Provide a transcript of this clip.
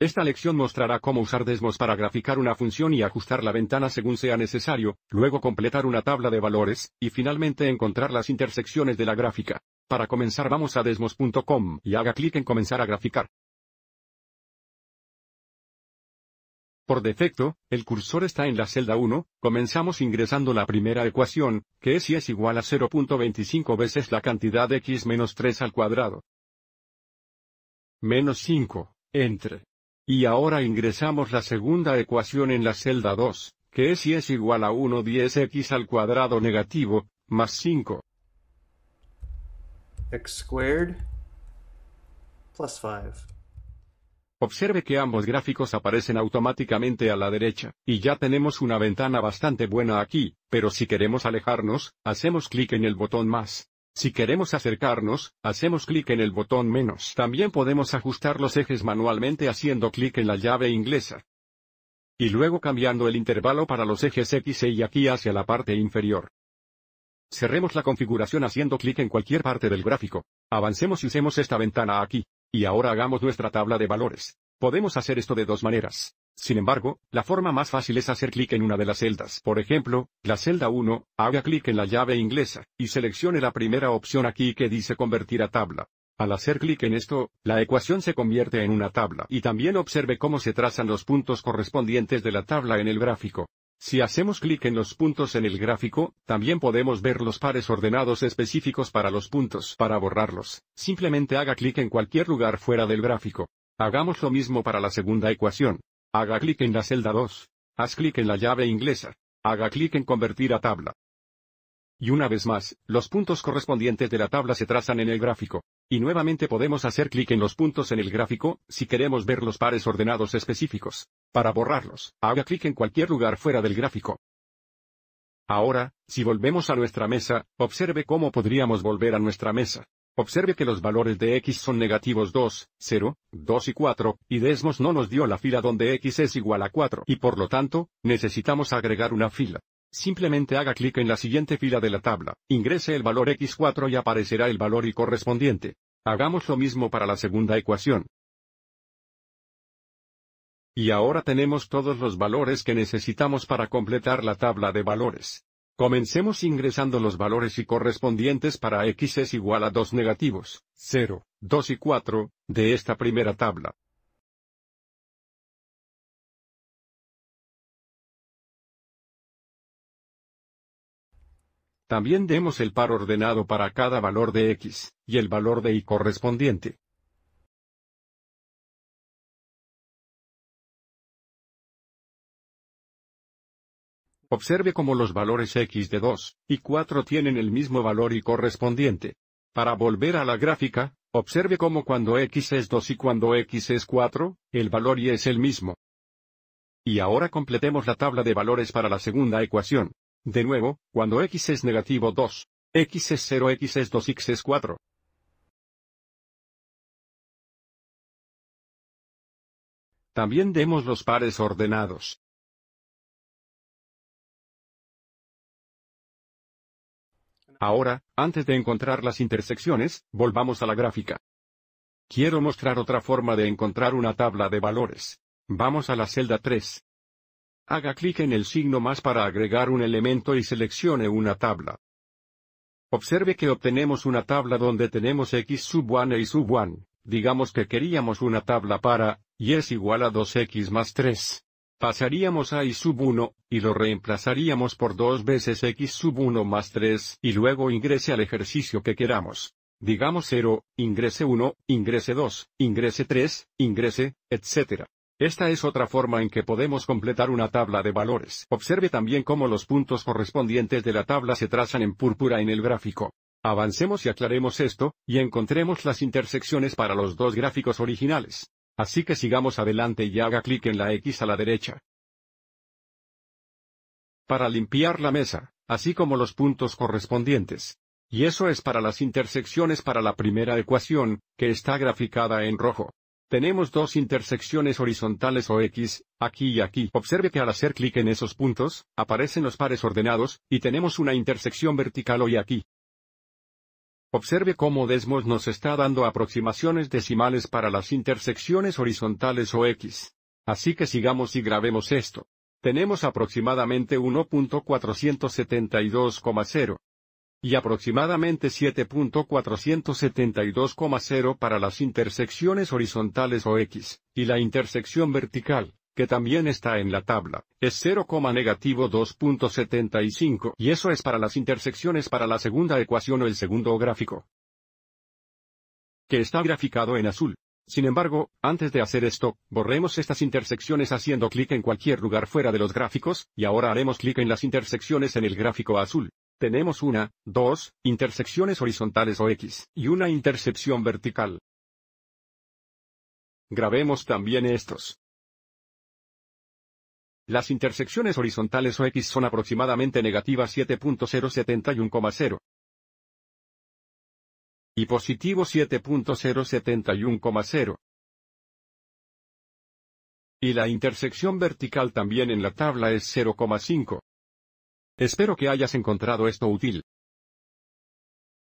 Esta lección mostrará cómo usar Desmos para graficar una función y ajustar la ventana según sea necesario, luego completar una tabla de valores, y finalmente encontrar las intersecciones de la gráfica. Para comenzar vamos a desmos.com y haga clic en comenzar a graficar. Por defecto, el cursor está en la celda 1, comenzamos ingresando la primera ecuación, que es y es igual a 0.25 veces la cantidad de x menos 3 al cuadrado. Menos 5, entre y ahora ingresamos la segunda ecuación en la celda 2, que es y es igual a 1 10x al cuadrado negativo, más 5. x squared 5. Observe que ambos gráficos aparecen automáticamente a la derecha, y ya tenemos una ventana bastante buena aquí, pero si queremos alejarnos, hacemos clic en el botón más. Si queremos acercarnos, hacemos clic en el botón menos. También podemos ajustar los ejes manualmente haciendo clic en la llave inglesa. Y luego cambiando el intervalo para los ejes X y aquí hacia la parte inferior. Cerremos la configuración haciendo clic en cualquier parte del gráfico. Avancemos y usemos esta ventana aquí. Y ahora hagamos nuestra tabla de valores. Podemos hacer esto de dos maneras. Sin embargo, la forma más fácil es hacer clic en una de las celdas. Por ejemplo, la celda 1, haga clic en la llave inglesa, y seleccione la primera opción aquí que dice convertir a tabla. Al hacer clic en esto, la ecuación se convierte en una tabla y también observe cómo se trazan los puntos correspondientes de la tabla en el gráfico. Si hacemos clic en los puntos en el gráfico, también podemos ver los pares ordenados específicos para los puntos. Para borrarlos, simplemente haga clic en cualquier lugar fuera del gráfico. Hagamos lo mismo para la segunda ecuación. Haga clic en la celda 2. Haz clic en la llave inglesa. Haga clic en convertir a tabla. Y una vez más, los puntos correspondientes de la tabla se trazan en el gráfico. Y nuevamente podemos hacer clic en los puntos en el gráfico, si queremos ver los pares ordenados específicos. Para borrarlos, haga clic en cualquier lugar fuera del gráfico. Ahora, si volvemos a nuestra mesa, observe cómo podríamos volver a nuestra mesa. Observe que los valores de x son negativos 2, 0, 2 y 4, y Desmos no nos dio la fila donde x es igual a 4 y por lo tanto, necesitamos agregar una fila. Simplemente haga clic en la siguiente fila de la tabla, ingrese el valor x4 y aparecerá el valor y correspondiente. Hagamos lo mismo para la segunda ecuación. Y ahora tenemos todos los valores que necesitamos para completar la tabla de valores. Comencemos ingresando los valores y correspondientes para x es igual a 2 negativos, 0, 2 y 4, de esta primera tabla. También demos el par ordenado para cada valor de x, y el valor de y correspondiente. Observe cómo los valores x de 2 y 4 tienen el mismo valor y correspondiente. Para volver a la gráfica, observe cómo cuando x es 2 y cuando x es 4, el valor y es el mismo. Y ahora completemos la tabla de valores para la segunda ecuación. De nuevo, cuando x es negativo 2, x es 0, x es 2, x es 4. También demos los pares ordenados. Ahora, antes de encontrar las intersecciones, volvamos a la gráfica. Quiero mostrar otra forma de encontrar una tabla de valores. Vamos a la celda 3. Haga clic en el signo más para agregar un elemento y seleccione una tabla. Observe que obtenemos una tabla donde tenemos x sub 1 y sub 1. Digamos que queríamos una tabla para, y es igual a 2x más 3 pasaríamos a i sub 1, y lo reemplazaríamos por 2 veces x sub 1 más 3, y luego ingrese al ejercicio que queramos. Digamos 0, ingrese 1, ingrese 2, ingrese 3, ingrese, etc. Esta es otra forma en que podemos completar una tabla de valores. Observe también cómo los puntos correspondientes de la tabla se trazan en púrpura en el gráfico. Avancemos y aclaremos esto, y encontremos las intersecciones para los dos gráficos originales. Así que sigamos adelante y haga clic en la X a la derecha. Para limpiar la mesa, así como los puntos correspondientes. Y eso es para las intersecciones para la primera ecuación, que está graficada en rojo. Tenemos dos intersecciones horizontales o X, aquí y aquí. Observe que al hacer clic en esos puntos, aparecen los pares ordenados, y tenemos una intersección vertical hoy aquí. Observe cómo Desmos nos está dando aproximaciones decimales para las intersecciones horizontales o x. Así que sigamos y grabemos esto. Tenemos aproximadamente 1.472,0 y aproximadamente 7.472,0 para las intersecciones horizontales o x, y la intersección vertical que también está en la tabla, es 0, negativo 2.75 y eso es para las intersecciones para la segunda ecuación o el segundo gráfico, que está graficado en azul. Sin embargo, antes de hacer esto, borremos estas intersecciones haciendo clic en cualquier lugar fuera de los gráficos, y ahora haremos clic en las intersecciones en el gráfico azul. Tenemos una, dos, intersecciones horizontales o X, y una intersección vertical. Grabemos también estos. Las intersecciones horizontales o X son aproximadamente negativas 7.071,0 y positivo 7.071,0. Y la intersección vertical también en la tabla es 0,5. Espero que hayas encontrado esto útil.